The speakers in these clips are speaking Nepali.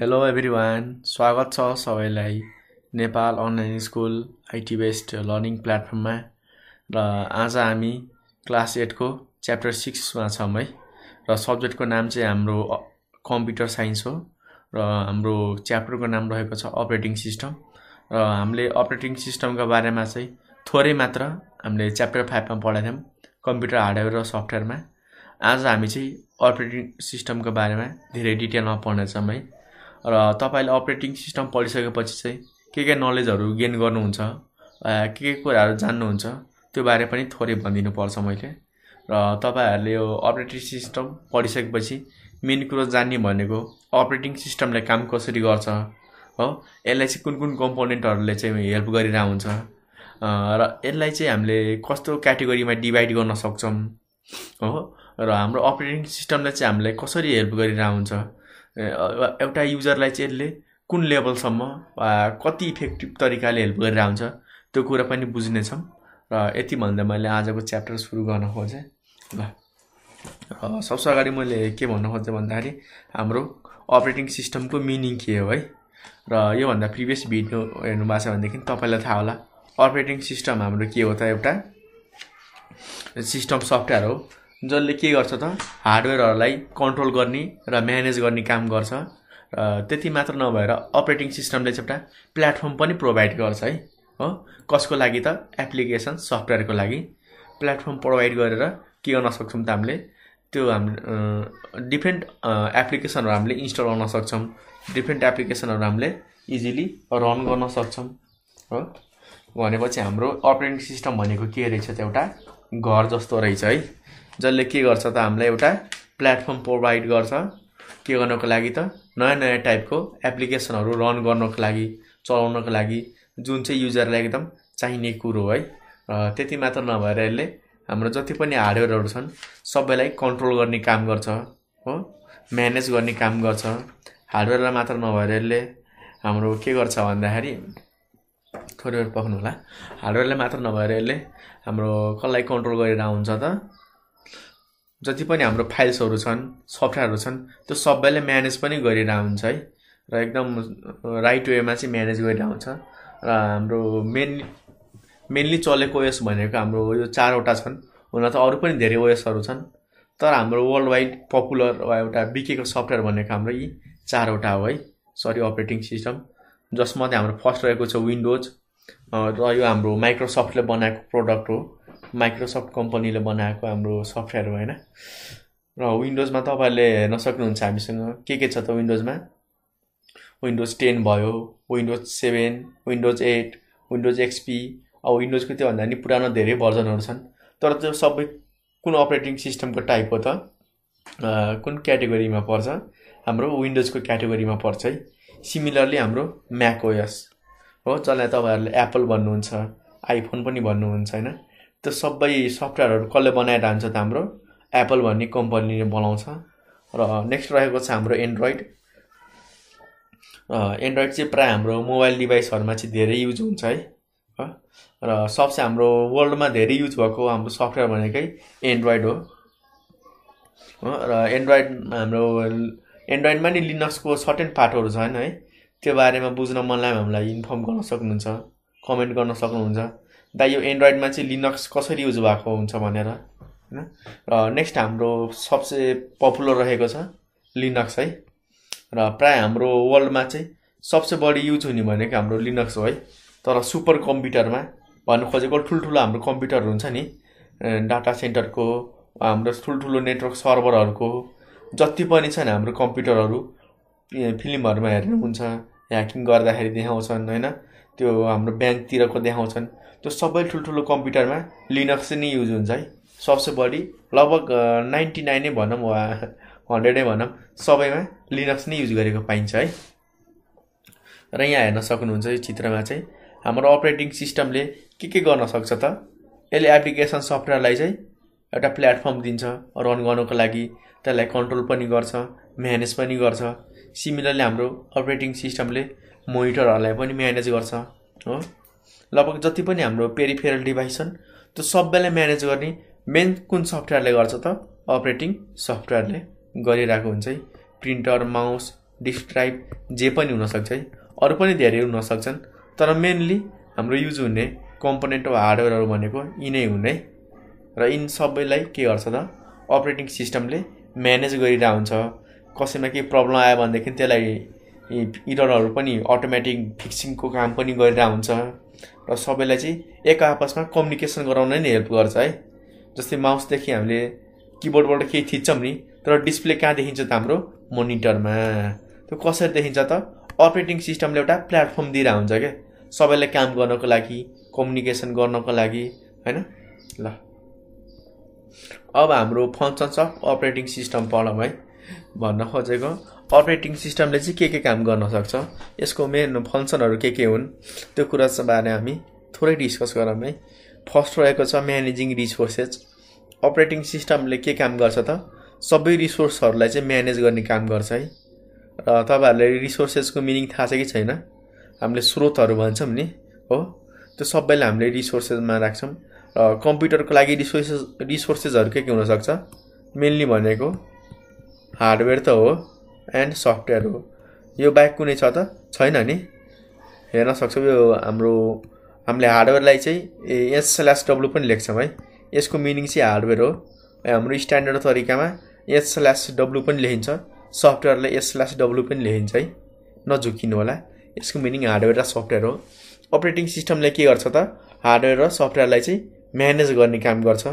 हेलो एभ्रिवान स्वागत छ सबैलाई Nepal online school IT based learning प्लेटफर्ममा र आज हामी क्लास एटको च्याप्टर सिक्समा छौँ है र सब्जेक्टको नाम चाहिँ हाम्रो कम्प्युटर साइन्स हो र हाम्रो च्याप्टरको नाम रहेको छ अपरेटिङ सिस्टम र हामीले अपरेटिङ सिस्टमको बारेमा चाहिँ थोरै मात्र हामीले च्याप्टर फाइभमा पढाएको थियौँ कम्प्युटर हार्डवेयर र सफ्टवेयरमा आज हामी चाहिँ अपरेटिङ सिस्टमको बारेमा धेरै डिटेलमा पढ्नेछौँ है र तपाईँले अपरेटिङ सिस्टम पढिसकेपछि चाहिँ के के नलेजहरू गेन गर्नुहुन्छ के के कुराहरू जान्नुहुन्छ त्यो बारे पनि थोरै भनिदिनु पर्छ मैले र तपाईँहरूले यो अपरेटिङ सिस्टम पढिसकेपछि मेन कुरो जान्ने भनेको अपरेटिङ सिस्टमले काम कसरी गर्छ हो यसलाई चाहिँ कुन कुन कम्पोनेन्टहरूले चाहिँ हेल्प गरिरहेको हुन्छ र यसलाई चाहिँ हामीले कस्तो क्याटेगोरीमा डिभाइड गर्न सक्छौँ हो र हाम्रो अपरेटिङ सिस्टमले चाहिँ हामीलाई कसरी हेल्प गरिरहेको हुन्छ एउटा युजरलाई चाहिँ यसले कुन लेभलसम्म कति इफेक्टिभ तरिकाले हेल्प गरेर आउँछ त्यो कुरा पनि बुझ्नेछौँ र यति भन्दा मैले आजको च्याप्टर सुरु गर्न खोजेँ ल र सबसे अगाडि मैले के भन्न खोजेँ भन्दाखेरि हाम्रो अपरेटिङ सिस्टमको मिनिङ के हो है र योभन्दा प्रिभियस भिडियो हेर्नु भएको छ भनेदेखि तपाईँलाई थाहा होला अपरेटिङ सिस्टम हाम्रो के हो त एउटा सिस्टम सफ्टवेयर हो जसले के गर्छ त हार्डवेयरहरूलाई कन्ट्रोल गर्ने र म्यानेज गर्ने काम गर्छ र त्यति मात्र नभएर अपरेटिङ सिस्टमले चाहिँ एउटा प्लेटफर्म पनि प्रोभाइड गर्छ है हो कसको लागि त एप्लिकेसन सफ्टवेयरको लागि प्लेटफर्म प्रोभाइड गरेर के गर्न सक्छौँ त हामीले त्यो हाम डिफ्रेन्ट एप्लिकेसनहरू हामीले इन्स्टल गर्न सक्छौँ डिफ्रेन्ट एप्लिकेसनहरू हामीले इजिली रन गर्न सक्छौँ हो भनेपछि हाम्रो अपरेटिङ सिस्टम भनेको के रहेछ त एउटा घर जस्तो रहेछ है जसले के गर्छ त हामीलाई एउटा प्लेटफर्म प्रोभाइड गर्छ के गर्नको लागि त नयाँ नयाँ टाइपको एप्लिकेसनहरू रन गर्नको लागि चलाउनको लागि जुन चाहिँ युजरलाई एकदम चाहिने कुरो है र त्यति मात्र नभएर यसले हाम्रो जति पनि हार्डवेयरहरू छन् सबैलाई कन्ट्रोल गर्ने काम गर्छ हो म्यानेज गर्ने काम गर्छ हार्डवेयरलाई मात्र नभएर यसले हाम्रो के गर्छ भन्दाखेरि थोरै पक्नु होला हार्डवेयरलाई मात्र नभएर यसले हाम्रो कसलाई कन्ट्रोल गरेर हुन्छ त जति पनि हाम्रो फाइल्सहरू छन् सफ्टवेयरहरू छन् त्यो सबैले म्यानेज पनि गरिरहेको हुन्छ है र एकदम राइट वेमा चाहिँ म्यानेज गरिरहेको हुन्छ र हाम्रो मेन मेनली चलेको ओएस भनेको हाम्रो यो चारवटा छन् हुन त अरू पनि धेरै ओएसहरू छन् तर हाम्रो वर्ल्ड वाइड पपुलर वा एउटा बिकेको सफ्टवेयर भनेको हाम्रो यी चारवटा हो है सरी अपरेटिङ सिस्टम जसमध्ये हाम्रो फर्स्ट रहेको छ विन्डोज र यो हाम्रो माइक्रोसफ्टले बनाएको प्रडक्ट हो माइक्रोसफ्ट कम्पनीले बनाएको हाम्रो सफ्टवेयर हो होइन र विन्डोजमा तपाईँहरूले हेर्न सक्नुहुन्छ हामीसँग के के छ त विन्डोजमा विन्डोज टेन भयो Windows seven Windows eight Windows XP अब विन्डोजको त्योभन्दा नि पुरानो धेरै भर्जनहरू छन् तर त्यो सबै कुन अपरेटिङ सिस्टमको टाइप हो त कुन क्याटेगोरीमा पर्छ हाम्रो विन्डोजको क्याटेगोरीमा पर्छ है सिमिलरली हाम्रो म्याक ओएस हो जसलाई तपाईँहरूले एप्पल भन्नुहुन्छ आइफोन पनि भन्नुहुन्छ होइन त्यो सबै सफ्टवेयरहरू कसले बनाएर हान्छ त हाम्रो एप्पल भन्ने कम्पनीले बनाउँछ र नेक्स्ट रहेको छ हाम्रो एन्ड्रोइड र एन्ड्रोइड चाहिँ प्रायः हाम्रो मोबाइल डिभाइसहरूमा चाहिँ धेरै युज हुन्छ है र सबसे हाम्रो वर्ल्डमा धेरै युज भएको हाम्रो सफ्टवेयर भनेकै एन्ड्रोइड हो र एन्ड्रोइड हाम्रो एन्ड्रोइडमा नि लिनक्सको सर्टेन पार्टहरू छन् है त्यो बारेमा बुझ्न मन लाग्यो हामीलाई इन्फर्म गर्न सक्नुहुन्छ कमेन्ट गर्न सक्नुहुन्छ दा यो एन्ड्रोइडमा चाहिँ लिनक्स कसरी युज भएको हुन्छ भनेर होइन र नेक्स्ट हाम्रो सबसे पपुलर रहेको छ लिनक्स है र प्रायः हाम्रो वर्ल्डमा चाहिँ सबसे बढी युज हुने भनेको हाम्रो लिनक्स हो है तर सुपर कम्प्युटरमा भन्नु खोजेको ठुल्ठुलो हाम्रो कम्प्युटरहरू हुन्छ नि डाटा सेन्टरको हाम्रो ठुल्ठुलो नेटवर्क सर्भरहरूको जति पनि छन् हाम्रो कम्प्युटरहरू फिल्महरूमा हेर्नुहुन्छ ह्याकिङ गर्दाखेरि देखाउँछन् होइन त्यो हाम्रो ब्याङ्कतिरको देखाउँछन् त्यो सबै ठुल्ठुलो कम्प्युटरमा लिनक्स नै युज हुन्छ है सबसे बढी लगभग नाइन्टी नाइनै भनौँ वा हन्ड्रेडै भनौँ सबैमा लिनक्स नै युज गरेको पाइन्छ है र यहाँ हेर्न सक्नुहुन्छ यो चित्रमा चाहिँ हाम्रो अपरेटिङ सिस्टमले के के गर्न सक्छ त यसले एप्लिकेसन सफ्टवेयरलाई चाहिँ एउटा प्लेटफर्म दिन्छ रन गर्नुको लागि त्यसलाई कन्ट्रोल पनि गर्छ म्यानेज पनि गर्छ सिमिलरली हाम्रो अपरेटिङ सिस्टमले मोनिटरहरूलाई पनि म्यानेज गर्छ हो लगभग जति पनि हाम्रो पेरिफेरल डिभाइस छन् त्यो सबैलाई म्यानेज गर्ने मेन कुन सफ्टवेयरले गर्छ त अपरेटिङ सफ्टवेयरले गरिरहेको हुन्छ है प्रिन्टर माउस डिस्क ड्राइभ जे पनि हुनसक्छ है अरू पनि धेरै हुनसक्छन् तर मेनली हाम्रो युज हुने कम्पोनेन्ट वा हार्डवेयरहरू भनेको नै हुन् है र यिन सबैलाई के गर्छ त अपरेटिङ सिस्टमले म्यानेज गरिरहेको हुन्छ कसैमा केही प्रब्लम आयो भनेदेखि त्यसलाई इररहरू पनि अटोमेटिक फिक्सिङको काम पनि गरिरहेको हुन्छ र सबैलाई चाहिँ एक आपसमा कम्युनिकेसन गराउन नै हेल्प गर्छ है जस्तै माउसदेखि हामीले किबोर्डबाट केही थिच्छौँ नि तर डिस्प्ले कहाँ देखिन्छ त हाम्रो मोनिटरमा त्यो कसरी देखिन्छ त अपरेटिङ सिस्टमले एउटा प्लेटफर्म दिएर हुन्छ क्या सबैलाई काम गर्नको लागि कम्युनिकेसन गर्नको लागि होइन ल अब हाम्रो फङ्सन्स अफ अपरेटिङ सिस्टम पढौँ है भन्न खोजेको अपरेटिङ सिस्टमले चाहिँ के के काम गर्न सक्छ यसको मेन फङ्सनहरू के के हुन् त्यो कुरा बारे हामी थोरै डिस्कस गरौँ है फर्स्ट रहेको छ म्यानेजिङ रिसोर्सेस अपरेटिङ सिस्टमले के काम गर्छ त सबै रिसोर्सहरूलाई चाहिँ म्यानेज गर्ने काम गर्छ है र तपाईँहरूले रिसोर्सेसको मिनिङ थाहा छ कि छैन हामीले स्रोतहरू भन्छौँ नि हो त्यो सबैलाई हामीले रिसोर्सेसमा राख्छौँ र कम्प्युटरको लागि रिसोर्सेस रिसोर्सेसहरू के के हुनसक्छ मेन्ली भनेको हार्डवेयर त हो एन्ड सफ्टवेयर हो यो बाहेक कुनै छ त छैन नि हेर्न सक्छौँ यो हाम्रो हामीले हार्डवेयरलाई चाहिँ एस स्ल्यास डब्लु पनि लेख्छौँ है यसको मिनिङ चाहिँ हार्डवेयर हो हाम्रो स्ट्यान्डर्ड तरिकामा एस स्ल्यास डब्लु पनि लेखिन्छ सफ्टवेयरलाई एस डब्लु पनि लेखिन्छ है नझुकिनु होला यसको मिनिङ हार्डवेयर र सफ्टवेयर हो अपरेटिङ सिस्टमले के गर्छ त हार्डवेयर र सफ्टवेयरलाई चाहिँ म्यानेज गर्ने काम गर्छ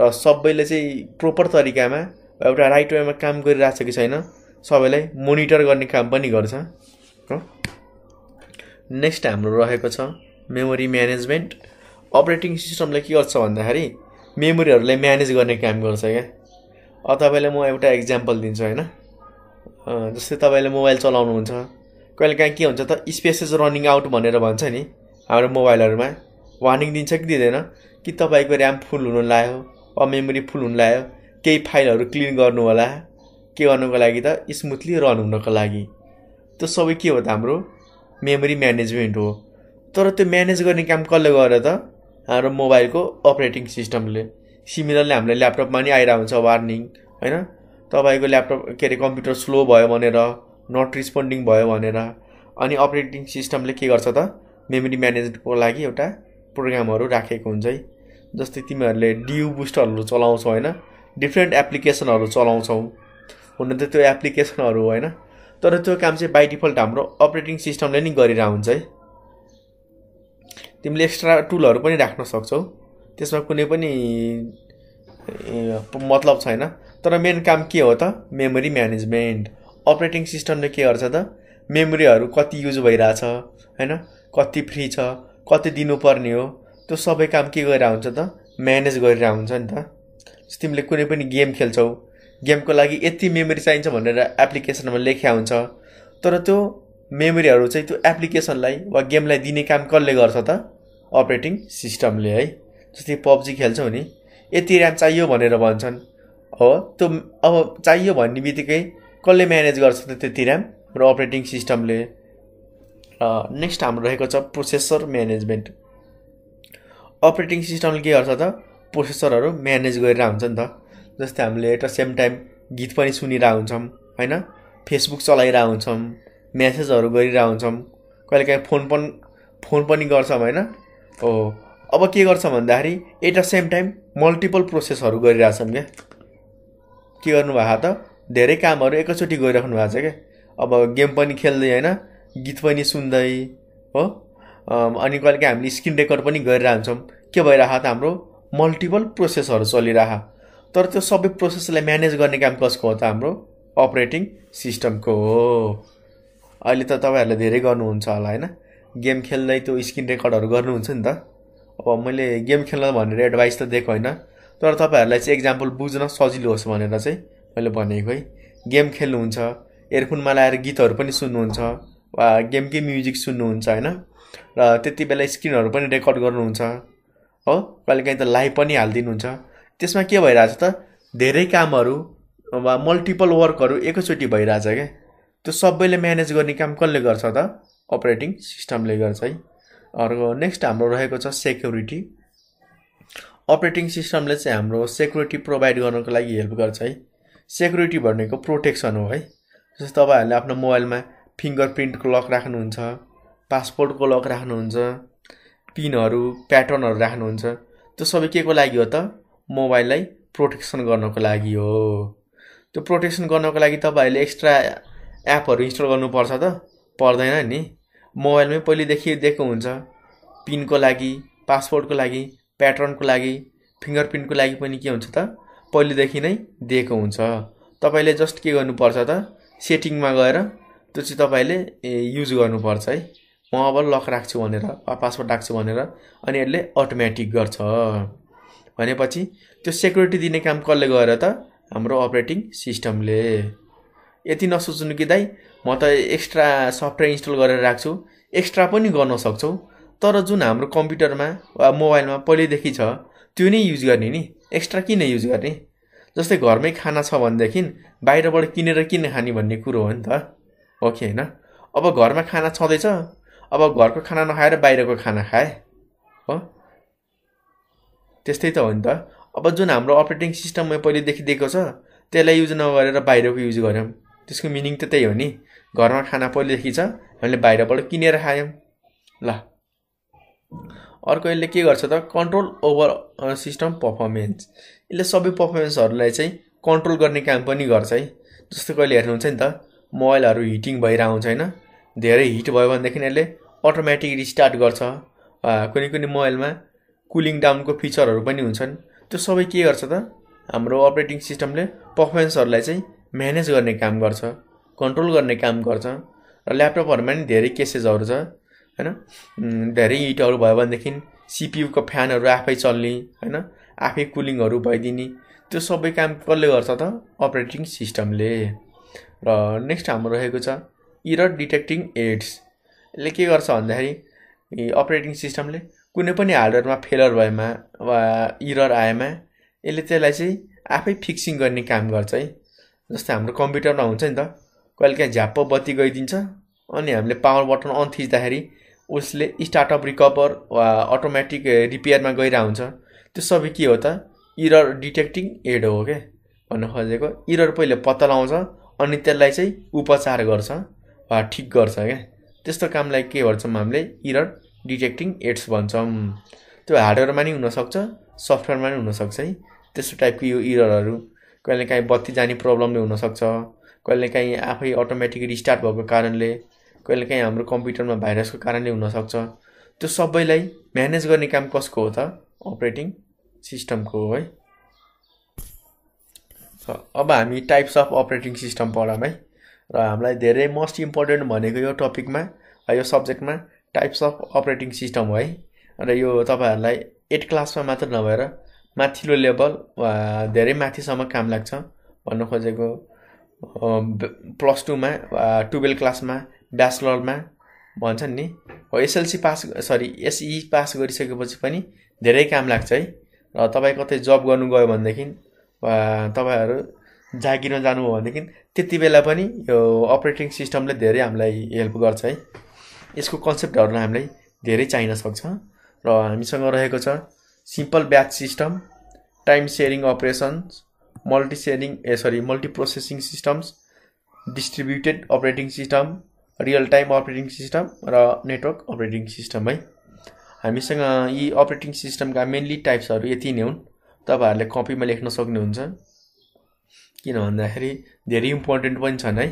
र सबैले चाहिँ प्रोपर तरिकामा एउटा राइट वेमा काम गरिरहेको छ कि छैन सबैलाई मोनिटर गर्ने काम पनि गर्छ हो नेक्स्ट हाम्रो रहेको छ मेमोरी म्यानेजमेन्ट अपरेटिङ सिस्टमले के गर्छ भन्दाखेरि मेमोरीहरूलाई म्यानेज गर्ने काम गर्छ क्या अब तपाईँलाई म एउटा इक्जाम्पल दिन्छु होइन जस्तै तपाईँले मोबाइल चलाउनुहुन्छ कहिले काहीँ के हुन्छ त स्पेसेस रनिङ आउट भनेर भन्छ नि हाम्रो मोबाइलहरूमा वार्निङ दिन्छ कि दिँदैन कि तपाईँको ऱ्याम फुल हुनु लाग्यो अब मेमोरी फुल हुनु लाग्यो केही फाइलहरू क्लिन गर्नु होला के गर्नुको लागि त स्मुथली रन हुनको लागि त्यो सबै के हो त हाम्रो मेमोरी म्यानेजमेन्ट हो तर त्यो म्यानेज गर्ने काम कसले गर्यो त हाम्रो मोबाइलको अपरेटिङ सिस्टमले सिमिलरली हामीलाई ल्यापटपमा नि आइरहेको हुन्छ वार्निङ होइन तपाईँको ल्यापटप के अरे कम्प्युटर स्लो भयो भनेर नट रिस्पोन्डिङ भयो भनेर अनि अपरेटिङ सिस्टमले के गर्छ त मेमोरी म्यानेजको लागि एउटा प्रोग्रामहरू राखेको हुन्छ है जस्तै तिमीहरूले डियु बुस्टरहरू चलाउँछौ होइन डिफ्रेन्ट एप्लिकेसनहरू चलाउँछौ हुन त त्यो एप्लिकेसनहरू होइन तर त्यो काम चाहिँ बाई डिफल्ट हाम्रो अपरेटिङ सिस्टमले नै गरिरह हुन्छ है तिमीले एक्स्ट्रा टुलहरू पनि राख्न सक्छौ त्यसमा कुनै पनि मतलब छैन तर मेन काम के हो त मेमोरी म्यानेजमेन्ट अपरेटिङ सिस्टमले के गर्छ त मेमोरीहरू कति युज भइरहेछ होइन कति फ्री छ कति दिनुपर्ने हो त्यो सबै काम के गरेर हुन्छ त म्यानेज गरेर हुन्छ नि त तिमीले कुनै पनि गेम खेल्छौ गेमको लागि यति मेमोरी चाहिन्छ भनेर एप्लिकेसनमा लेख्या हुन्छ तर त्यो मेमोरीहरू चाहिँ त्यो एप्लिकेसनलाई वा गेमलाई दिने काम कसले गर्छ त अपरेटिङ सिस्टमले है जस्तै पब्जी खेल्छौँ नि यति ऱ्याम चाहियो भनेर भन्छन् हो त्यो अब चाहियो भन्ने बित्तिकै कसले म्यानेज गर्छ त त्यति ऱ्याम र अपरेटिङ सिस्टमले र नेक्स्ट हाम्रो रहेको छ प्रोसेसर म्यानेजमेन्ट अपरेटिङ सिस्टमले के गर्छ त प्रोसेसरहरू म्यानेज गरेर हुन्छ नि त जस्तै हामीले एट द सेम टाइम गीत पनि सुनिरहेको हुन्छौँ होइन फेसबुक चलाइरहेको हुन्छौँ म्यासेजहरू गरिरहेको हुन्छौँ कहिले काहीँ फोन पनि फोन पनि गर्छौँ होइन हो अब के गर्छ भन्दाखेरि at the same time multiple प्रोसेसहरू गरिरहेछौँ क्या के गर्नुभएको त धेरै कामहरू एकैचोटि गरिराख्नु भएको छ क्या अब गेम पनि खेल्दै होइन गीत पनि सुन्दै हो अनि कहिले काहीँ हामीले स्क्रिन रेकर्ड पनि गरिरहन्छौँ के भइरहेको त हाम्रो मल्टिपल प्रोसेसहरू चलिरह तर त्यो सबै प्रोसेसलाई म्यानेज गर्ने काम कसको हो त हाम्रो अपरेटिङ सिस्टमको हो अहिले त तपाईँहरूले धेरै गर्नुहुन्छ होला होइन गेम खेल्दै त्यो स्क्रिन रेकर्डहरू गर्नुहुन्छ नि त अब मैले गेम खेल्न भनेर एडभाइस त दिएको होइन तर तपाईँहरूलाई चाहिँ एक्जाम्पल बुझ्न सजिलो होस् भनेर चाहिँ मैले भनेको है गेम खेल्नुहुन्छ एयरफोनमा लगाएर गीतहरू पनि सुन्नुहुन्छ वा गेमकै म्युजिक सुन्नुहुन्छ होइन र त्यति बेला स्क्रिनहरू पनि रेकर्ड गर्नुहुन्छ हो कहिलेकाहीँ त लाइभ पनि हालिदिनुहुन्छ त्यसमा के भइरहेछ त धेरै कामहरू वा मल्टिपल वर्कहरू एकैचोटि भइरहेछ क्या त्यो सबैले म्यानेज गर्ने काम कसले गर्छ त अपरेटिङ सिस्टमले गर्छ है अर्को नेक्स्ट हाम्रो रहेको छ सेक्युरिटी अपरेटिङ सिस्टमले चाहिँ हाम्रो सेक्युरिटी प्रोभाइड गर्नको लागि हेल्प गर्छ है सेक्युरिटी भनेको प्रोटेक्सन हो है जस्तो तपाईँहरूले आफ्नो मोबाइलमा फिङ्गर प्रिन्टको लक राख्नुहुन्छ पासपोर्टको लक राख्नुहुन्छ पिनहरू प्याटर्नहरू राख्नुहुन्छ त्यो सबै के को लागि हो त मोबाइललाई प्रोटेक्सन गर्नको लागि हो त्यो प्रोटेक्सन गर्नको लागि तपाईँहरूले एक्स्ट्रा एपहरू इन्स्टल गर्नुपर्छ त पर्दैन नि मोबाइलमै पहिलेदेखि दिएको हुन्छ पिनको लागि पासवर्डको लागि प्याटर्नको लागि फिङ्गर प्रिन्टको लागि पनि के हुन्छ त पहिलेदेखि नै दिएको हुन्छ तपाईँले जस्ट के गर्नुपर्छ त सेटिङमा गएर त्यो चाहिँ तपाईँले युज गर्नुपर्छ है म अब लक राख्छु भनेर पासवर्ड राख्छु भनेर अनि यसले अटोमेटिक गर्छ भनेपछि त्यो सेक्युरिटी दिने काम कसले गएर त हाम्रो अपरेटिङ सिस्टमले यति नसोच्नु कि दाइ म त एक्स्ट्रा सफ्टवेयर इन्स्टल गरेर राख्छु एक्स्ट्रा पनि गर्न सक्छौँ तर जुन हाम्रो कम्प्युटरमा वा मोबाइलमा पहिल्यैदेखि छ त्यो नै युज गर्ने नि एक्स्ट्रा किन युज गर्ने जस्तै घरमै खाना छ भनेदेखि बाहिरबाट किनेर किन खाने भन्ने कुरो हो नि त ओके होइन अब घरमा खाना छँदैछ अब घरको खाना नखाएर बाहिरको खाना खाएँ हो त्यस्तै त हो नि त अब जुन हाम्रो अपरेटिङ सिस्टममा पहिलेदेखि दिएको छ त्यसलाई युज नगरेर बाहिरको युज गऱ्यौँ त्यसको मिनिङ त त्यही हो नि घरमा खाना पहिलेदेखि छ हामीले बाहिरबाट किनेर खायौँ ल अर्को यसले के गर्छ त कन्ट्रोल ओभर सिस्टम पर्फर्मेन्स यसले सबै पर्फर्मेन्सहरूलाई चाहिँ कन्ट्रोल गर्ने काम पनि गर्छ है जस्तो कहिले हेर्नुहुन्छ नि त मोबाइलहरू हिटिङ भएर आउँछ होइन धेरै हिट भयो भनेदेखि यसले अटोमेटिक रिस्टार्ट गर्छ कुनै कुनै मोबाइलमा कुलिङ डाउनको फिचरहरू पनि हुन्छन् त्यो सबै के गर्छ त हाम्रो अपरेटिङ सिस्टमले पर्फर्मेन्सहरूलाई चाहिँ म्यानेज गर्ने काम गर्छ कन्ट्रोल गर्ने काम गर्छ र ल्यापटपहरूमा नि धेरै केसेसहरू छ होइन धेरै हिटहरू भयो भनेदेखि सिपियुको फ्यानहरू आफै चल्ने होइन आफै कुलिङहरू भइदिने त्यो सबै काम कसले गर्छ त अपरेटिङ सिस्टमले र नेक्स्ट हाम्रो रहेको छ इरर डिटेक्टिङ एड्स यसले के गर्छ भन्दाखेरि अपरेटिङ सिस्टमले कुनै पनि हार्डवेयरमा फेलर भएमा वा इरर आएमा यसले त्यसलाई चाहिँ आफै फिक्सिङ गर्ने काम गर्छ है जस्तै हाम्रो कम्प्युटरमा हुन्छ नि त कहिलेकाहीँ झ्याप्प बत्ती गइदिन्छ अनि हामीले पावर बटन अन थिच्दाखेरि उसले स्टार्टअप रिकभर वा अटोमेटिक रिपेयरमा गइरहेको हुन्छ त्यो सबै के हो त इरर डिटेक्टिङ एड हो क्या भन्नु खोजेको इरर पहिले पत्ता लगाउँछ अनि त्यसलाई चाहिँ उपचार गर्छ वा ठिक गर्छ क्या त्यस्तो कामलाई के गर्छौँ हामीले इरर डिटेक्टिङ एड्स भन्छौँ त्यो हार्डवेयरमा नि हुनसक्छ सफ्टवेयरमा नि हुनसक्छ है त्यस्तो टाइपको यो इररहरू कहिले काहीँ बत्ती जाने प्रब्लमले हुनसक्छ कहिले काहीँ आफै अटोमेटिक रिस्टार्ट भएको कारणले कहिले काहीँ हाम्रो कम्प्युटरमा भाइरसको कारणले हुनसक्छ त्यो सबैलाई म्यानेज गर्ने काम कसको हो त अपरेटिङ सिस्टमको हो है अब हामी टाइप्स अफ अपरेटिङ सिस्टम पढौँ है र हामीलाई धेरै मोस्ट इम्पोर्टेन्ट भनेको यो टपिकमा यो सब्जेक्टमा टाइप्स अफ अपरेटिङ सिस्टम हो है र यो तपाईँहरूलाई एट क्लासमा मात्र नभएर माथिल्लो लेभल वा धेरै माथिसम्म काम लाग्छ भन्न खोजेको प्लस टूमा वा टुवेल्भ क्लासमा ब्याचलरमा भन्छन् नि हो SLC pass sorry SE pass गरिसकेपछि पनि धेरै काम लाग्छ है र तपाईँ कतै जब गर्नु गयो भनेदेखि वा तपाईँहरू जागिर जानुभयो भनेदेखि त्यति बेला पनि यो अपरेटिङ सिस्टमले धेरै हामीलाई हेल्प गर्छ है यसको कन्सेप्टहरूलाई हामीलाई धेरै चाहिन सक्छ र हामीसँग रहेको छ simple batch system time sharing operations multi sharing uh sorry multi processing systems distributed operating system real time operating system र नेटवर्क अपरेटिङ सिस्टम है हामीसँग यी अपरेटिङ सिस्टमका मेन्ली टाइप्सहरू यति नै हुन् तपाईँहरूले कपीमा लेख्न सक्नुहुन्छ किन भन्दाखेरि धेरै इम्पोर्टेन्ट पनि छन् है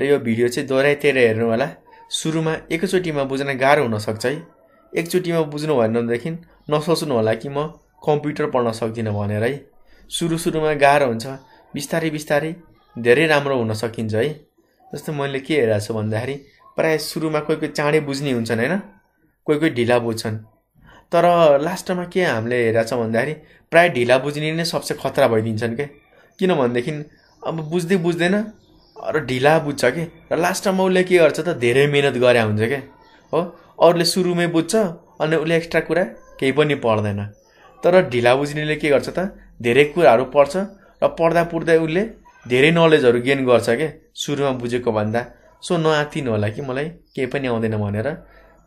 र यो भिडियो चाहिँ दोहोऱ्याइतिर हेर्नु होला सुरुमा एकैचोटिमा बुझ्न गाह्रो हुनसक्छ है एकचोटिमा बुझ्नु भनेदेखि नसोच्नु होला कि म कम्प्युटर पढ्न सक्दिनँ भनेर है सुरु सुरुमा गाह्रो हुन्छ बिस्तारै बिस्तारै धेरै राम्रो हुन सकिन्छ है जस्तो मैले के हेरेको छु भन्दाखेरि प्रायः सुरुमा कोही कोही चाँडै बुझ्ने हुन्छन् होइन कोही कोही ढिला बुझ्छन् तर लास्टमा के हामीले हेरेको छ भन्दाखेरि प्रायः ढिला बुझ्ने नै सबसे खतरा भइदिन्छन् क्या किनभनेदेखि अब बुझ्दै बुझ्दैन र ढिला बुझ्छ कि र लास्टमा उसले के गर्छ त धेरै मिहिनेत गरे हुन्छ क्या हो अरूले सुरुमै बुझ्छ अनि उसले एक्स्ट्रा कुरा केही पनि पढ्दैन तर ढिला बुझ्नेले के गर्छ त धेरै कुराहरू पढ्छ र पढ्दा पुर्दै उसले धेरै नलेजहरू गेन गर्छ क्या सुरुमा बुझेको भन्दा सो नआतिनु होला कि मलाई केही पनि आउँदैन भनेर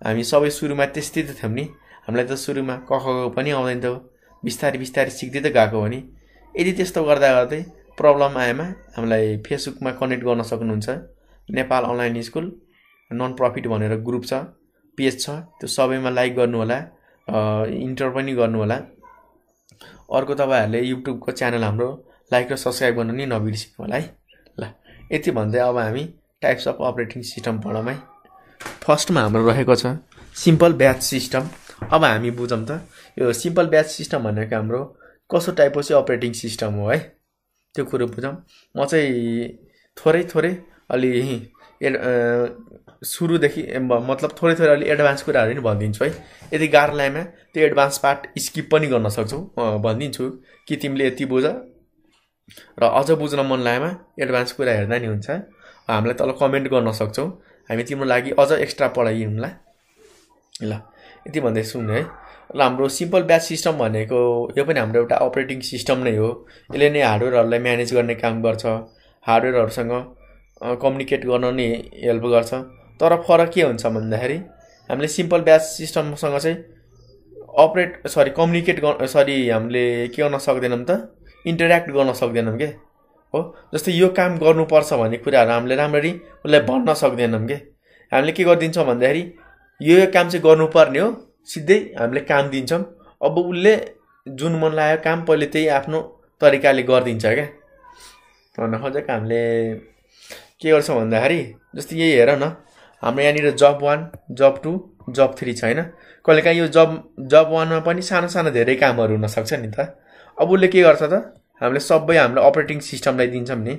हामी सबै सुरुमा त्यस्तै त थियौँ नि हामीलाई त सुरुमा क पनि आउँदैन थियो बिस्तारै बिस्तारै सिक्दै त गएको हो नि यदि त्यस्तो गर्दा गर्दै प्रब्लम आएमा हामीलाई फेसबुकमा कनेक्ट गर्न सक्नुहुन्छ Nepal online school non profit भनेर ग्रुप छ पेज छ त्यो सबैमा लाइक गर्नुहोला इन्टर पनि गर्नुहोला अर्को तपाईँहरूले युट्युबको च्यानल हाम्रो लाइक र सब्सक्राइब गर्नु नि नबिर्सिनु होला है ल यति भन्दै अब हामी टाइप्स अफ अपरेटिङ सिस्टम पढौँ है फर्स्टमा हाम्रो रहेको छ सिम्पल ब्याच सिस्टम अब हामी बुझौँ त यो सिम्पल ब्याच सिस्टम भनेको हाम्रो कस्तो टाइपको चाहिँ अपरेटिङ सिस्टम हो है त्यो कुरो बुझौँ म चाहिँ थोरै थोरै अलि एड सुरुदेखि मतलब थोरै थोरै अलि एडभान्स कुराहरू नि भनिदिन्छु है यदि गाह्रो लाइमा त्यो एडभान्स पार्ट स्किप पनि गर्न सक्छौ भनिदिन्छु कि तिमीले यति बुझ र अझ बुझ्न मन लागेमा एडभान्स कुरा हेर्दा नि हुन्छ हामीलाई तल कमेन्ट गर्न सक्छौँ हामी तिम्रो लागि अझ एक्स्ट्रा पढाइदिउँला ल यति भन्दै भन्दैछु है हाम्रो सिम्पल ब्याच सिस्टम भनेको यो पनि हाम्रो एउटा अपरेटिङ सिस्टम नै हो यसले नै हार्डवेयरहरूलाई म्यानेज गर्ने काम गर्छ हार्डवेयरहरूसँग कम्युनिकेट गर्न नै हेल्प गर्छ तर फरक के हुन्छ भन्दाखेरि हामीले सिम्पल ब्याच सिस्टमसँग चाहिँ अपरेट सरी कम्युनिकेट गर् सरी हामीले के गर्न सक्दैनौँ त इन्टरेक्ट गर्न सक्दैनौँ के हो जस्तै यो काम गर्नुपर्छ भन्ने कुराहरू हामीले राम्ररी उसलाई भन्न सक्दैनौँ के हामीले के गरिदिन्छौँ भन्दाखेरि यो काम चाहिँ गर्नुपर्ने हो सिधै हामीले काम दिन्छौँ अब उसले जुन मन लाग्यो काम पहिले त्यही आफ्नो तरिकाले गरिदिन्छ क्या भन्न खोजेको हामीले के गर्छौँ भन्दाखेरि जस्तो यही हेर न हाम्रो यहाँनिर job one job two job three छ होइन काहीँ यो जब जब वानमा पनि सानो सानो धेरै कामहरू हुनसक्छ नि त अब उसले के गर्छ त हामीले सबै हामीले अपरेटिङ सिस्टमलाई दिन्छौँ नि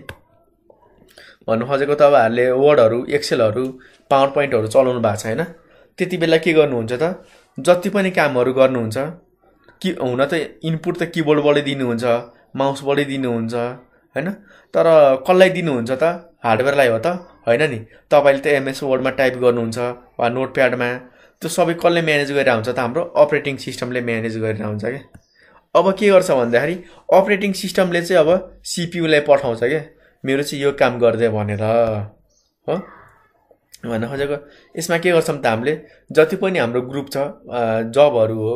भन्नु खोजेको तपाईँहरूले वर्डहरू एक्सेलहरू पावर पोइन्टहरू चलाउनु भएको छ होइन त्यति बेला के गर्नुहुन्छ त जति पनि कामहरू गर्नुहुन्छ कि हुन त इनपुट त किबोर्डबाटै दिनुहुन्छ माउसबाटै दिनुहुन्छ होइन तर कसलाई दिनुहुन्छ त हार्डवेयरलाई हो त होइन नि तपाईँले त एमएस वर्डमा टाइप गर्नुहुन्छ वा नोट प्याडमा त्यो सबै कसले म्यानेज गरेर हुन्छ त हाम्रो अपरेटिङ सिस्टमले म्यानेज गरेर हुन्छ क्या अब के गर्छ भन्दाखेरि अपरेटिङ सिस्टमले चाहिँ अब सिपियुलाई पठाउँछ क्या मेरो चाहिँ यो काम गरिदियो भनेर हो भन्न खोजेको यसमा के गर्छौँ त हामीले जति पनि हाम्रो ग्रुप छ जबहरू हो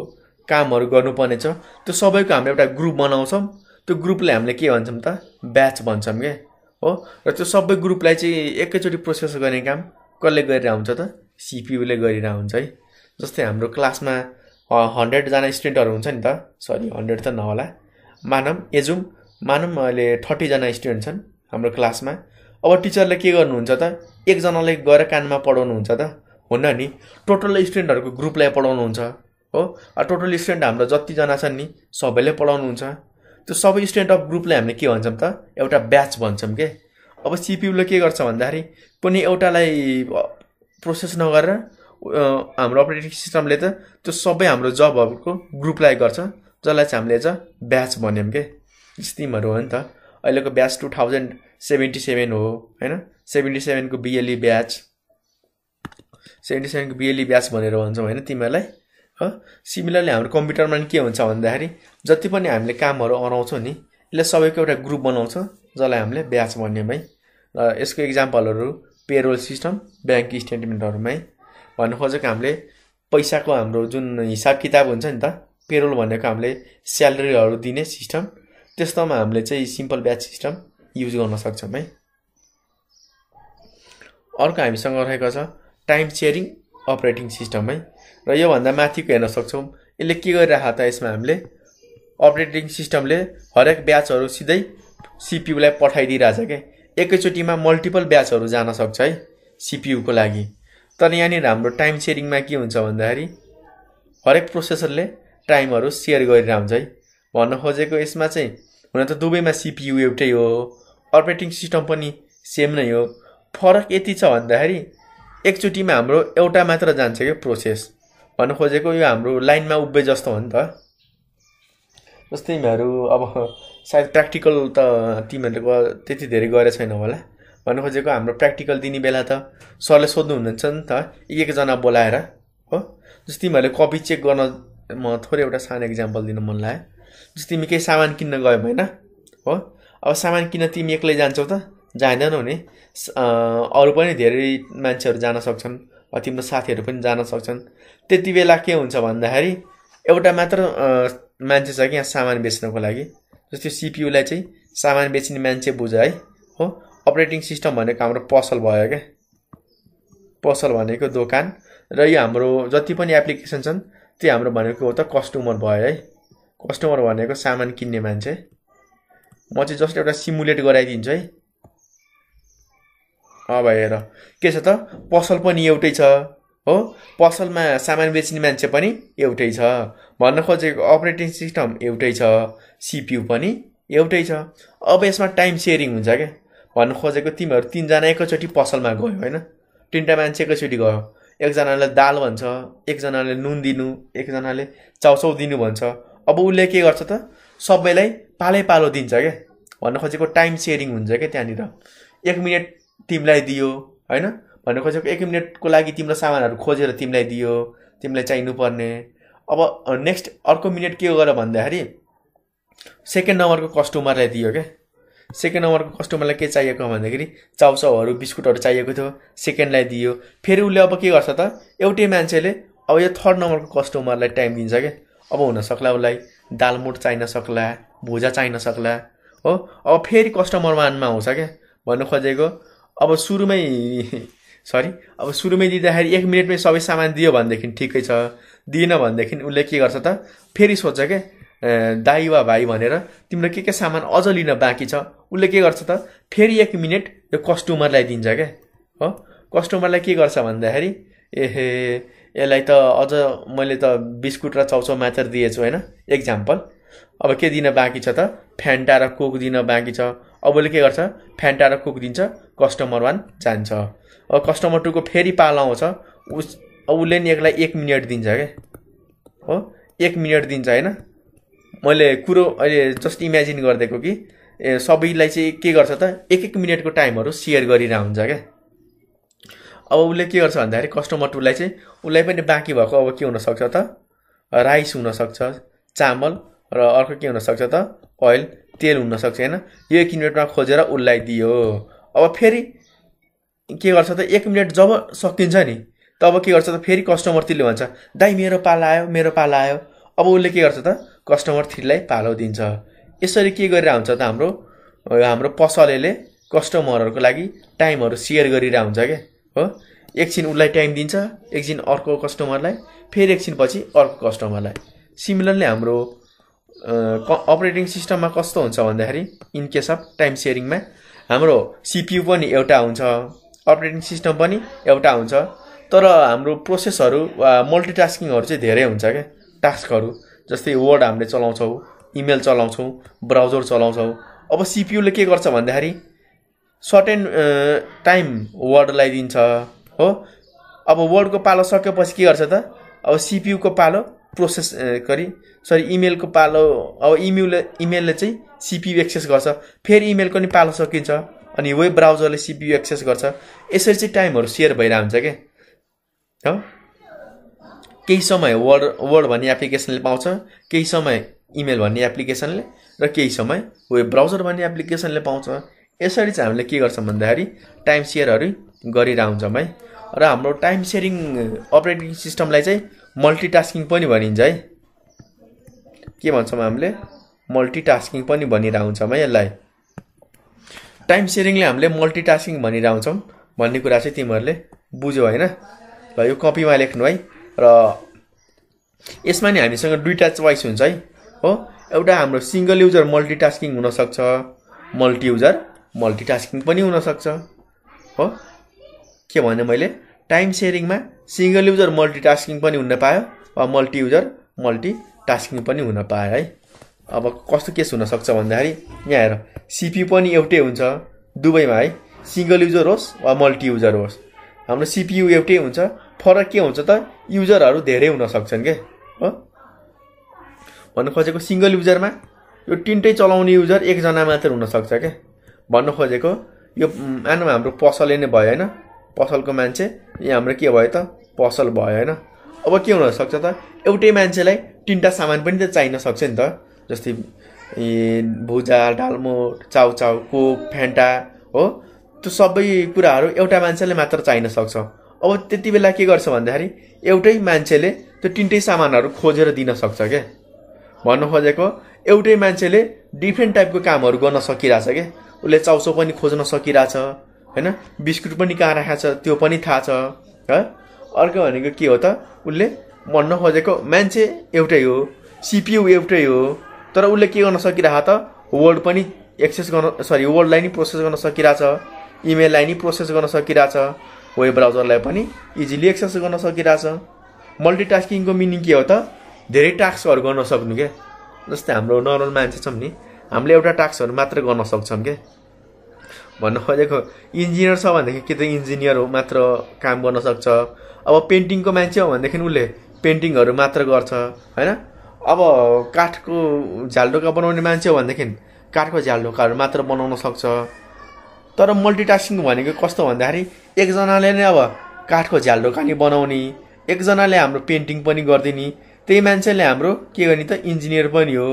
कामहरू गर्नुपर्ने छ त्यो सबैको हामीले एउटा ग्रुप बनाउँछौँ त्यो ग्रुपलाई हामीले के भन्छौँ त ब्याच भन्छौँ क्या हो र त्यो सबै ग्रुपलाई चाहिँ एकैचोटि प्रोसेस गर्ने काम कसले गरेर हुन्छ त सिपियुले गरिरह हुन्छ है जस्तै हाम्रो क्लासमा हन्ड्रेडजना स्टुडेन्टहरू हुन्छ नि त सरी हन्ड्रेड त नहोला मानौँ एजुम मानौँ अहिले थर्टीजना स्टुडेन्ट छन् हाम्रो क्लासमा अब टिचरले के गर्नुहुन्छ त एकजनाले गएर कानमा पढाउनुहुन्छ त हुन्न नि टोटल स्टुडेन्टहरूको ग्रुपलाई पढाउनुहुन्छ हो टोटल स्टुडेन्ट हाम्रो जतिजना छन् नि सबैले पढाउनुहुन्छ त्यो सबै स्टुडेन्ट अफ ग्रुपलाई हामीले के भन्छौँ त एउटा ब्याच भन्छौँ के अब सिपियुले के गर्छ भन्दाखेरि पनि एउटालाई प्रोसेस नगरेर हाम्रो अपरेटिङ सिस्टमले त त्यो सबै हाम्रो जबहरूको ग्रुपलाई गर्छ जसलाई चाहिँ हामीले चाहिँ ब्याच भन्यौँ के स्किमहरू हो नि त अहिलेको batch two thousand seventy seven हो होइन सेभेन्टी सेभेनको बिएलई ब्याच सेभेन्टी सेभेनको बिएलई ब्याच भनेर भन्छौँ होइन तिमीहरूलाई हो सिमिलरली हाम्रो कम्प्युटरमा के हुन्छ भन्दाखेरि जति पनि हामीले कामहरू अराउँछौँ नि यसले सबैको एउटा ग्रुप बनाउँछ जसलाई हामीले ब्याच भन्यौँ है र यसको इक्जाम्पलहरू पेरोल सिस्टम ब्याङ्क स्टेटमेन्टहरूमै भन्नु खोजेको हामीले पैसाको हाम्रो जुन हिसाब किताब हुन्छ नि त पेरोल भनेको हामीले स्यालेरीहरू दिने सिस्टम त्यस्तोमा हामीले चाहिँ सिम्पल ब्याच सिस्टम युज गर्न सक्छौँ है अर्को हामीसँग रहेको छ टाइम सेयरिङ अपरेटिङ सिस्टम है र योभन्दा माथिको हेर्न सक्छौँ यसले के गरिरहेको त यसमा हामीले अपरेटिङ सिस्टमले हरेक ब्याचहरू सिधै सिपियुलाई पठाइदिइरहेछ क्या एकैचोटिमा मल्टिपल ब्याचहरू जान सक्छ है सिपियुको लागि तर यहाँनिर हाम्रो टाइम सेयरिङमा के हुन्छ भन्दाखेरि हरेक प्रोसेसरले टाइमहरू सेयर गरिरहन्छ है भन्न खोजेको यसमा चाहिँ हुन त दुबईमा सिपियु एउटै हो अपरेटिङ सिस्टम पनि सेम नै हो फरक यति छ भन्दाखेरि एकचोटिमा हाम्रो एउटा मात्र जान्छ क्या प्रोसेस भन्नु खोजेको यो हाम्रो लाइनमा उभे जस्तो हो नि त जस्तै तिमीहरू अब सायद प्र्याक्टिकल त तिमीहरूले त्यति धेरै गरेको छैन होला भन्नु खोजेको हाम्रो प्र्याक्टिकल दिने बेला त सरले सोध्नु हुनुहुन्छ नि त एकजना बोलाएर हो जस्तै तिमीहरूले कपी चेक गर्न म थोरै एउटा सानो इक्जाम्पल दिन मन लाग्यो जस्तो तिमी केही सामान किन्न गयौ होइन हो अब सामान किन्न तिमी एक्लै जान्छौ त जाँदैनौ नि अरू पनि धेरै मान्छेहरू जान सक्छन् वा तिम्रो साथीहरू पनि जान सक्छन् त्यति बेला के हुन्छ भन्दाखेरि एउटा मात्र मान्छे छ कि यहाँ सामान बेच्नको लागि जस्तो सिपियुलाई चाहिँ सामान बेच्ने मान्छे बुझ है हो अपरेटिङ सिस्टम भनेको हाम्रो पसल भयो क्या पसल भनेको दोकान र यो हाम्रो जति पनि एप्लिकेसन छन् त्यो हाम्रो भनेको हो त कस्टमर भयो है कस्टमर भनेको सामान किन्ने मान्छे म चाहिँ जस्ट एउटा सिमुलेट गराइदिन्छु है अब हेर के छ त पसल पनि एउटै छ हो पसलमा सामान बेच्ने मान्छे पनि एउटै छ भन्न खोजेको अपरेटिङ सिस्टम एउटै छ सिपियु पनि एउटै छ अब यसमा टाइम सेयरिङ हुन्छ क्या भन्नु खोजेको तिमीहरू तिनजना एकैचोटि पसलमा गयो होइन तिनवटा मान्छे एकैचोटि गयो एकजनाले दाल भन्छ एकजनाले नुन दिनु एकजनाले चाउचाउ दिनु भन्छ अब उसले के गर्छ त सबैलाई पालै पालो दिन्छ क्या भन्न खोजेको टाइम सेयरिङ हुन्छ क्या त्यहाँनिर एक मिनट तिमीलाई दियो होइन भन्न खोजेको एक मिनटको लागि तिम्रो सामानहरू खोजेर तिमीलाई दियो तिमीलाई पर्ने अब नेक्स्ट अर्को मिनट के गर भन्दाखेरि सेकेन्ड नम्बरको कस्टमरलाई दियो क्या सेकेन्ड नम्बरको कस्टमरलाई के चाहिएको भन्दाखेरि चाउचाउहरू बिस्कुटहरू चाहिएको थियो सेकेन्डलाई दियो फेरि उसले अब के गर्छ त एउटै मान्छेले अब यो थर्ड नम्बरको कस्टमरलाई टाइम दिन्छ क्या अब हुनसक्ला उसलाई दालमुट चाहिन सक्ला भुजा चाहिन सक्ला हो अब फेरि कस्टमर वानमा आउँछ क्या भन्नु खोजेको अब सुरुमै सरी अब सुरुमै दिँदाखेरि एक मिनटमै सबै सामान दियो भनेदेखि ठिकै छ दिएन भनेदेखि उसले के गर्छ त फेरि सोध्छ के दाइ वा भाइ भनेर तिम्रो के के सामान अझ लिन बाँकी छ उसले के गर्छ त फेरि एक मिनट यो कस्टमरलाई दिन्छ क्या हो कस्टमरलाई के गर्छ भन्दाखेरि एहे यसलाई त अझ मैले त बिस्कुट र चाउचाउ मात्र दिएछु होइन एक्जाम्पल अब के दिन बाँकी छ त फ्यान्टा र कोक दिन बाँकी छ अब उसले के गर्छ फ्यान्टा र कोक दिन्छ कस्टमर वान जान्छ अब कस्टमर टूको फेरि पालो आउँछ उस उसले नि एकलाई एक मिनट दिन्छ क्या हो एक मिनट दिन्छ होइन मैले कुरो अहिले जस्ट इमेजिन गरिदिएको कि सबैलाई चाहिँ के गर्छ त एक एक मिनटको टाइमहरू सेयर गरिरह हुन्छ क्या अब उसले के गर्छ भन्दाखेरि कस्टमर टुलाई चाहिँ उसलाई पनि बाँकी भएको अब के हुनसक्छ त राइस हुनसक्छ चामल र अर्को के हुनसक्छ त ओइल तेल हुनसक्छ होइन यो एक मिनटमा खोजेर उसलाई दियो अब फेरि के गर्छ त एक मिनट जब सकिन्छ नि तब के गर्छ त फेरि कस्टमर थ्रीले भन्छ दाई मेरो पाला आयो मेरो पाला आयो अब उसले के गर्छ त कस्टमर थ्रीलाई पालो दिन्छ यसरी के गरेर हुन्छ त हाम्रो हाम्रो पसलेले कस्टमरहरूको लागि टाइमहरू सेयर गरिरह हुन्छ क्या हो एकछिन उसलाई टाइम दिन्छ एकछिन अर्को कस्टमरलाई फेरि एकछिन पछि अर्को कस्टमरलाई सिमिलरली हाम्रो क अपरेटिङ सिस्टममा कस्तो हुन्छ भन्दाखेरि इन केस अफ टाइम सेयरिङमा हाम्रो सिपियु पनि एउटा हुन्छ अपरेटिङ सिस्टम पनि एउटा हुन्छ तर हाम्रो प्रोसेसहरू वा मल्टिटास्किङहरू चाहिँ धेरै हुन्छ क्या टास्कहरू जस्तै वर्ड हामीले चलाउँछौँ इमेल चलाउँछौँ ब्राउजर चलाउँछौँ अब सिपियुले के गर्छ भन्दाखेरि सर्ट टाइम वर्डलाई दिन्छ हो अब वर्डको पालो सकेपछि के गर्छ त अब सिपियुको पालो प्रोसेस uh, गरी सरी इमेलको पालो अब इमेल इमेलले चाहिँ सिपियु एक्सेस गर्छ फेरि इमेलको नि पालो सकिन्छ अनि वेब ब्राउजरले सिपियु एक्सेस गर्छ यसरी चाहिँ टाइमहरू सेयर भइरहेको हुन्छ क्या हो केही समय वर्ड वर्ड भन्ने एप्लिकेसनले पाउँछ केही समय इमेल भन्ने एप्लिकेसनले र केही समय वेब ब्राउजर भन्ने एप्लिकेसनले पाउँछ यसरी चाहिँ हामीले के गर्छौँ भन्दाखेरि टाइम सेयरहरू गरिरहन्छौँ है र हाम्रो टाइम सेयरिङ अपरेटिङ सिस्टमलाई चाहिँ मल्टिटास्किङ पनि भनिन्छ है के भन्छौँ हामीले मल्टिटास्किङ पनि भनिरहन्छौँ है यसलाई टाइम सेयरिङले हामीले मल्टिटास्किङ भनिरहन्छौँ भन्ने कुरा चाहिँ तिमीहरूले बुझ्यौ होइन ल यो कपीमा लेख्नु है र यसमा नि हामीसँग दुईवटा चोइस हुन्छ है हो एउटा हाम्रो सिङ्गल युजर मल्टिटास्किङ हुनसक्छ मल्टी युजर मल्टिटास्किङ पनि हुनसक्छ हो के भने मैले टाइम सेयरिङमा सिङ्गल युजर मल्टिटास्किङ पनि हुन पायो वा मल्टी युजर मल्टिटास्किङ पनि हुन पायो है अब कस्तो केस हुनसक्छ भन्दाखेरि यहाँ हेर सिपी पनि एउटै हुन्छ दुवैमा है सिङ्गल युजर होस् वा मल्टी युजर होस् हाम्रो सिपियु एउटै हुन्छ फरक के हुन्छ त युजरहरू धेरै हुनसक्छन् के हो भन्नु खोजेको सिङ्गल युजरमा यो तिनटै चलाउने युजर एकजना मात्र हुनसक्छ क्या भन्नु खोजेको यो आनमा हाम्रो पसलै नै भयो होइन पसलको मान्छे यहाँ हाम्रो के भयो त पसल भयो होइन अब के हुनसक्छ त एउटै मान्छेलाई तिनवटा सामान पनि त चाहिन सक्छ नि त जस्तै भुजा डालमोट चाउचाउ कोक फ्यान्टा हो त्यो सबै कुराहरू एउटा मान्छेले मात्र चाहिन सक्छ अब त्यति बेला के गर्छ भन्दाखेरि एउटै मान्छेले त्यो तिनटै सामानहरू खोजेर दिन सक्छ क्या भन्नु खोजेको एउटै मान्छेले डिफ्रेन्ट टाइपको कामहरू गर्न सकिरहेछ क्या उसले चाउसो पनि खोज्न सकिरहेछ होइन बिस्कुट पनि कहाँ राखेको छ त्यो पनि थाहा छ है अर्को भनेको के हो त उसले भन्न खोजेको मान्छे एउटै हो सिपियु एउटै हो तर उसले के गर्न सकिरहेको त वर्ल्ड पनि एक्सेस गर्न सरी वर्डलाई नि प्रोसेस गर्न सकिरहेछ इमेललाई नि प्रोसेस गर्न सकिरहेछ वेब ब्राउजरलाई पनि इजिली एक्सेस गर्न सकिरहेछ मल्टिटास्किङको मिनिङ के हो त धेरै टास्कहरू गर्न सक्नु क्या जस्तै हाम्रो नर्मल मान्छे छौँ नि हामीले एउटा टास्कहरू मात्र गर्न सक्छौँ क्या भन्न खोजेको इन्जिनियर छ भनेदेखि कि त इन्जिनियर हो मात्र काम गर्न सक्छ अब पेन्टिङको मान्छे हो भनेदेखि उसले पेन्टिङहरू मात्र गर्छ होइन अब काठको झ्यालढोका बनाउने मान्छे हो भनेदेखि काठको झ्यालढोकाहरू मात्र बनाउन सक्छ तर मल्टिटास्किङ भनेको कस्तो भन्दाखेरि एकजनाले नै अब काठको झ्यालढोका नि बनाउने एकजनाले हाम्रो पेन्टिङ पनि गरिदिने त्यही मान्छेले हाम्रो के गर्ने त इन्जिनियर पनि हो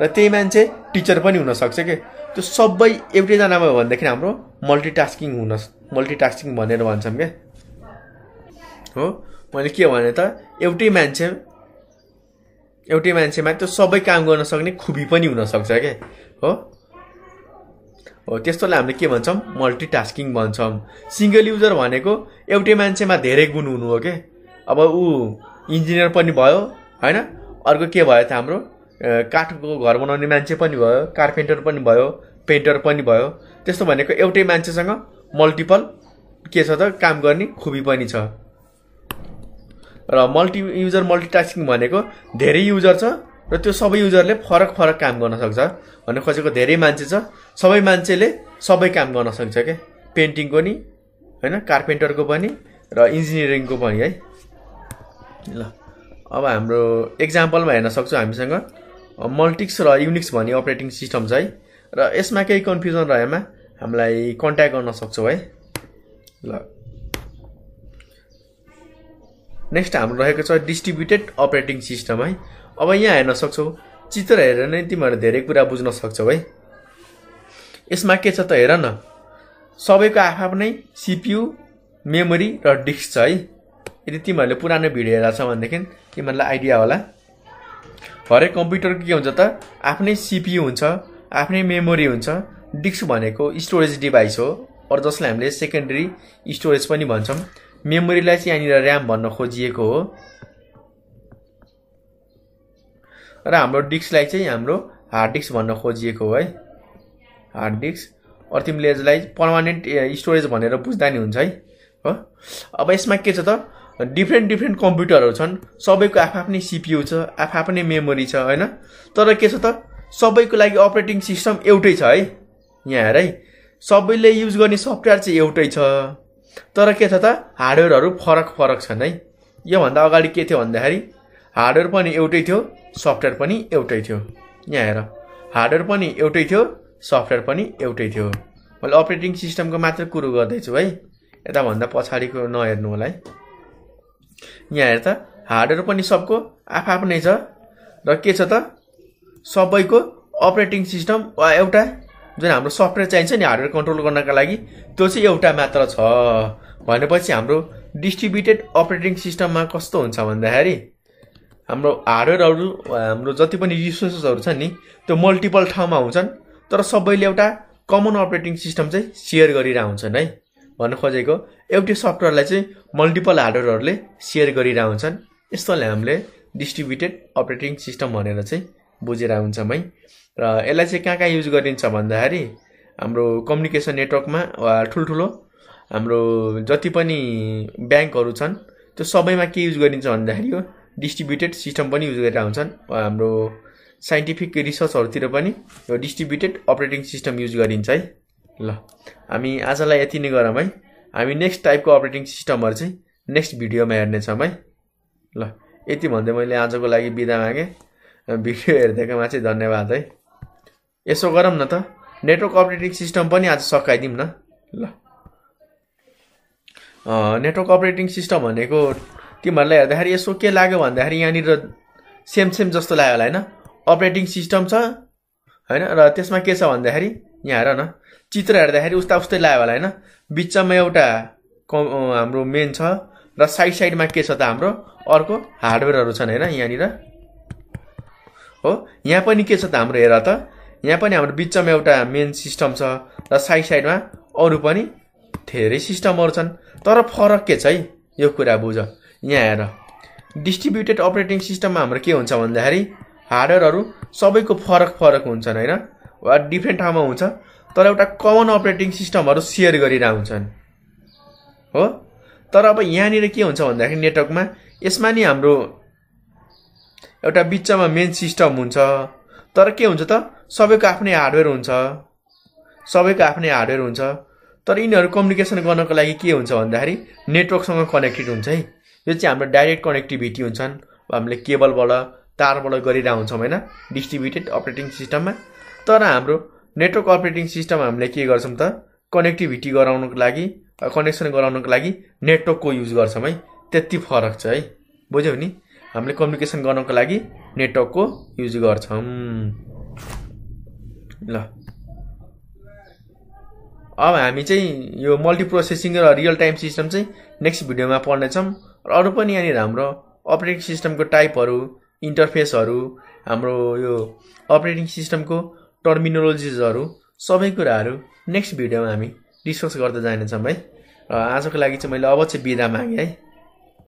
र त्यही मान्छे टिचर पनि हुनसक्छ कि त्यो सबै एउटैजनामा भयो भनेदेखि हाम्रो मल्टिटास्किङ हुन मल्टिटास्किङ भनेर भन्छौँ क्या हो मैले के भने त एउटै मान्छे एउटै मान्छेमा त्यो सबै काम गर्न सक्ने खुबी पनि हुनसक्छ क्या हो हो त्यस्तोलाई हामीले के भन्छौँ मल्टिटास्किङ भन्छौँ सिङ्गल युजर भनेको एउटै मान्छेमा धेरै गुण हुनु हो क्या अब ऊ इन्जिनियर पनि भयो होइन अर्को के भयो त हाम्रो काठको घर बनाउने मान्छे पनि भयो कार्पेन्टर पनि भयो पेन्टर पनि भयो त्यस्तो भनेको एउटै मान्छेसँग मल्टिपल के छ त काम गर्ने खुबी पनि छ र मल्टि युजर मल्टिटास्किङ भनेको धेरै युजर छ र त्यो सबै युजरले फरक फरक काम गर्न सक्छ भन्नु खोजेको धेरै मान्छे छ सबै मान्छेले सबै काम गर्न सक्छ क्या पेन्टिङको नि होइन कार्पेन्टरको पनि र इन्जिनियरिङको पनि है ल अब हाम्रो एक्जाम्पलमा हेर्न सक्छौँ हामीसँग मल्टिक्स र युनिक्स भन्ने अपरेटिङ सिस्टम छ है र यसमा केही कन्फ्युजन रहेमा हामीलाई कन्ट्याक्ट गर्न सक्छौँ है ल नेक्स्ट हाम्रो रहेको छ डिस्ट्रिब्युटेड अपरेटिङ सिस्टम है अब यहाँ हेर्न सक्छौ चित्र हेरेर नै तिमीहरू धेरै कुरा बुझ्न सक्छौ है यसमा के छ त हेर न सबैको आफ्नै सिपियु मेमोरी र डिस्क छ है यदि तिमीहरूले पुरानो भिडियो हेरेको छ भनेदेखि तिमीहरूलाई आइडिया होला हरेक कम्प्युटर के हुन्छ त आफ्नै सिपियु हुन्छ आफ्नै मेमोरी हुन्छ डिस्क भनेको स्टोरेज डिभाइस हो अरू जसलाई हामीले सेकेन्डरी स्टोरेज पनि भन्छौँ मेमोरीलाई चाहिँ यहाँनिर ऱ्याम भन्न खोजिएको हो र हाम्रो डिस्कलाई चाहिँ हाम्रो हार्ड डिस्क भन्न खोजिएको हो है हार्ड डिस्क अरू तिमीले यसलाई पर्मानेन्ट स्टोरेज भनेर बुझ्दा नि हुन्छ है हो अब यसमा के छ त डिफ्रेन्ट डिफ्रेन्ट कम्प्युटरहरू छन् सबैको आफ्नै सिपियु छ आफ्नै मेमोरी छ होइन तर के छ त सबैको लागि अपरेटिङ सिस्टम एउटै छ है यहाँ हेर है सबैले युज गर्ने सफ्टवेयर चाहिँ एउटै छ तर के छ त हार्डवेयरहरू फरक फरक छन् है योभन्दा अगाडि के थियो भन्दाखेरि हार्डवेयर पनि एउटै थियो सफ्टवेयर पनि एउटै थियो यहाँ हेर हार्डवेयर पनि एउटै थियो सफ्टवेयर पनि एउटै थियो मैले अपरेटिङ सिस्टमको मात्र कुरो गर्दैछु है यताभन्दा पछाडिको नहेर्नु होला है यहाँ हेर त हार्डवेयर पनि सबको आफ्नै छ र के छ त सबैको अपरेटिङ सिस्टम वा एउटा जुन हाम्रो सफ्टवेयर चाहिन्छ नि हार्डवेयर कन्ट्रोल गर्नका लागि त्यो चाहिँ एउटा मात्र छ भनेपछि हाम्रो डिस्ट्रिब्युटेड अपरेटिङ सिस्टममा कस्तो हुन्छ भन्दाखेरि हाम्रो हार्डवेयरहरू हाम्रो जति पनि रिसोर्सेसहरू छन् नि त्यो मल्टिपल ठाउँमा हुन्छन् तर सबैले एउटा कमन अपरेटिङ सिस्टम चाहिँ सेयर गरिरह हुन्छन् है भन्न खोजेको एउटै सफ्टवेयरलाई चाहिँ मल्टिपल हार्डवेयरहरूले सेयर हुन्छन् यस्तोलाई हामीले डिस्ट्रिब्युटेड अपरेटिङ सिस्टम भनेर चाहिँ बुझेर हुन्छौँ है र यसलाई चाहिँ कहाँ कहाँ युज गरिन्छ भन्दाखेरि हाम्रो कम्युनिकेसन नेटवर्कमा वा ठुल्ठुलो हाम्रो जति पनि ब्याङ्कहरू छन् त्यो सबैमा के युज गरिन्छ भन्दाखेरि यो डिस्ट्रिब्युटेड सिस्टम पनि युज गरेर हुन्छन् हाम्रो साइन्टिफिक रिसर्चहरूतिर पनि यो डिस्ट्रिब्युटेड अपरेटिङ सिस्टम युज गरिन्छ है ल हामी आजलाई यति नै गरौँ है हामी नेक्स्ट टाइपको अपरेटिङ सिस्टमहरू चाहिँ नेक्स्ट भिडियोमा हेर्नेछौँ है ल यति भन्दै मैले आजको लागि बिदा मागेँ भिडियो हेरिदिएकोमा चाहिँ धन्यवाद है यसो गरौँ न त नेटवर्क अपरेटिङ सिस्टम पनि आज सकाइदिउँ न ल नेटवर्क अपरेटिङ सिस्टम भनेको तिमीहरूलाई हेर्दाखेरि यसो के लाग्यो भन्दाखेरि यहाँनिर सेम सेम जस्तो लाग्यो होला होइन अपरेटिङ सिस्टम छ होइन र त्यसमा के छ भन्दाखेरि यहाँ हेर न चित्र हेर्दाखेरि उस्ता उस्तै लाग्यो होला होइन बिचमा एउटा हाम्रो मेन छ र साइड साइडमा के छ त हाम्रो अर्को हार्डवेयरहरू छन् होइन यहाँनिर हो यहाँ पनि के छ त हाम्रो हेर त यहाँ पनि हाम्रो बिचमा एउटा मेन सिस्टम छ र साइड साइडमा अरू पनि धेरै सिस्टमहरू छन् तर फरक के छ है यो कुरा बुझ यहाँ हेर डिस्ट्रिब्युटेड अपरेटिङ सिस्टममा हाम्रो के हुन्छ भन्दाखेरि हार्डवेयरहरू सबैको फरक फरक हुन्छन् होइन वा डिफ्रेन्ट ठाउँमा हुन्छ तर एउटा कमन अपरेटिङ सिस्टमहरू सेयर हुन्छन् हो तर अब यहाँनिर के हुन्छ भन्दाखेरि नेटवर्कमा यसमा नि हाम्रो एउटा बिचमा मेन सिस्टम हुन्छ तर के हुन्छ त सबैको आफ्नै हार्डवेयर हुन्छ सबैको आफ्नै हार्डवेयर हुन्छ तर यिनीहरू कम्युनिकेसन गर्नको लागि के हुन्छ भन्दाखेरि नेटवर्कसँग कनेक्टेड हुन्छ है यो चाहिँ हाम्रो डाइरेक्ट कनेक्टिभिटी हुन्छन् हामीले केबलबाट तारबाट गरिरहेको हुन्छौँ होइन डिस्ट्रिब्युटेड अपरेटिङ सिस्टममा तर हाम्रो नेटवर्क अपरेटिङ सिस्टम हामीले के गर्छौँ त कनेक्टिभिटी गराउनको लागि कनेक्सन गराउनको लागि नेटवर्कको युज गर्छौँ है त्यति फरक छ है बुझ्यौ नि हामीले कम्युनिकेसन गर्नको लागि नेटवर्कको युज गर्छौँ ल अब हामी चाहिँ यो मल्टिप्रोसेसिङ र रियल टाइम सिस्टम चाहिँ नेक्स्ट भिडियोमा पढ्नेछौँ र अरू पनि यहाँनिर हाम्रो अपरेटिङ सिस्टमको टाइपहरू इन्टरफेसहरू हाम्रो यो अपरेटिङ सिस्टमको टर्मिनोलोजिसहरू सबै कुराहरू नेक्स्ट भिडियोमा हामी डिस्कस गर्दै जानेछौँ है र आजको लागि चाहिँ मैले अब चाहिँ बिदा मागेँ है